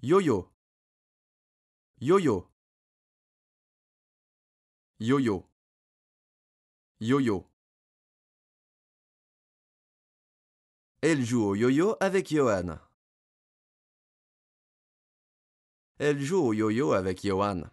Yo-yo. Yo-yo. Yo-yo. Yo-yo. Elle joue au yo-yo avec Johan. Elle joue au yo-yo avec Johan.